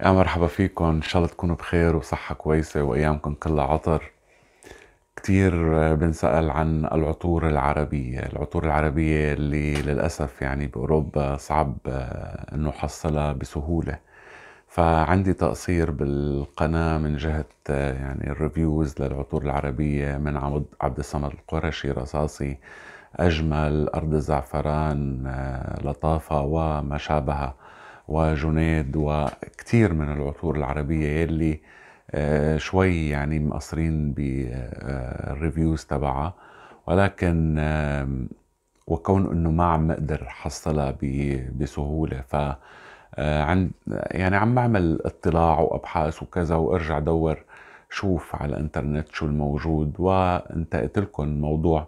يا مرحبا فيكم ان شاء الله تكونوا بخير وصحة كويسة وايامكم كلها عطر كتير بنسأل عن العطور العربية العطور العربية اللي للأسف يعني بأوروبا صعب آه، أنه حصلها بسهولة فعندي تقصير بالقناة من جهة آه، يعني الريفيوز للعطور العربية من عبد الصمد القرشي رصاصي أجمل أرض الزعفران آه، لطافة وما شابهها وجنيد وكتير من العطور العربية يلي آه، شوي يعني مقصرين بالريفيوز آه، تبعها ولكن وكون انه ما عم اقدر حصلها بسهولة ف آه، عند يعني عم بعمل اطلاع وابحاث وكذا وارجع دور شوف على الانترنت شو الموجود وانتقلت لكم موضوع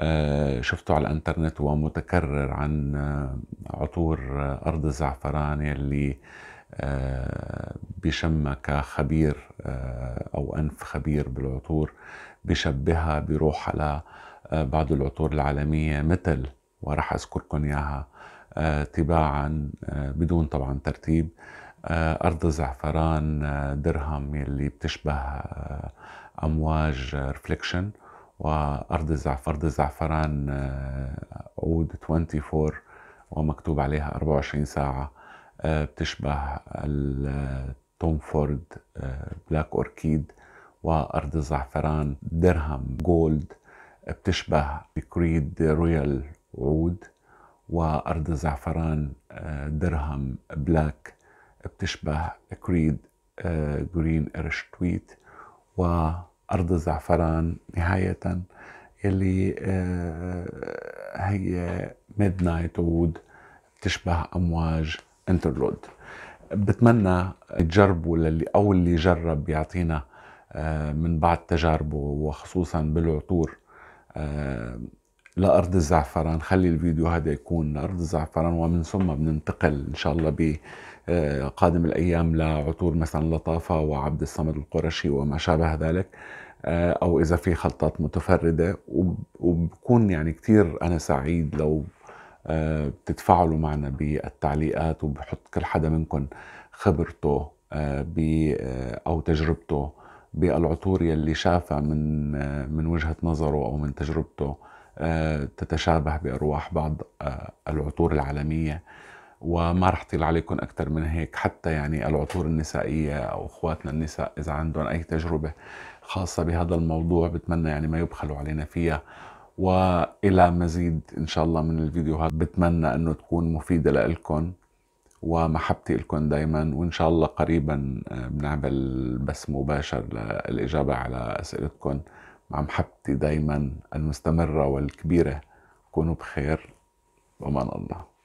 آه، شفته على الانترنت ومتكرر عن آه، عطور آه، ارض الزعفران يلي بشمها كخبير او انف خبير بالعطور بشبهها بروح على بعض العطور العالميه مثل وراح اذكركم اياها تباعا بدون طبعا ترتيب أرض الزعفران درهم يلي بتشبه أمواج ريفليكشن وأرض الزعفر أرض الزعفران آه، عود 24 ومكتوب عليها 24 ساعة آه، بتشبه التوم آه، فورد بلاك أوركيد وأرض الزعفران درهم جولد بتشبه كريد رويال عود وأرض الزعفران درهم بلاك بتشبه كريد جرين إرش تويت و أرض الزعفران نهاية يلي آه، آه، هي ميد نايت وود بتشبه أمواج انترلود بتمنى تجربوا للي أو اللي جرب يعطينا آه، من بعد تجاربه وخصوصا بالعطور لأرض الزعفران خلي الفيديو هذا يكون لأرض الزعفران ومن ثم بننتقل إن شاء الله بقادم آه، الأيام لعطور مثلا لطافة وعبد الصمد القرشي وما شابه ذلك آه، أو إذا في خلطات متفردة وبكون يعني كتير أنا سعيد لو آه، بتتفاعلوا معنا بالتعليقات وبحط كل حدا منكم خبرته أو تجربته بالعطور يلي شافها من من وجهة نظره أو من تجربته آه، تتشابه بأرواح بعض آه، العطور العالمية وما راح طيل عليكم أكثر من هيك حتى يعني العطور النسائية أو أخواتنا النساء إذا عندهم أي تجربة خاصة بهذا الموضوع بتمنى يعني ما يبخلوا علينا فيها وإلى مزيد إن شاء الله من الفيديوهات بتمنى أنه تكون مفيدة لكم ومحبتي لكم دايما وإن شاء الله قريبا آه، بنعمل بث مباشر للإجابة على أسئلتكم مع محبتي دايما المستمرة والكبيرة كونوا بخير وأمان الله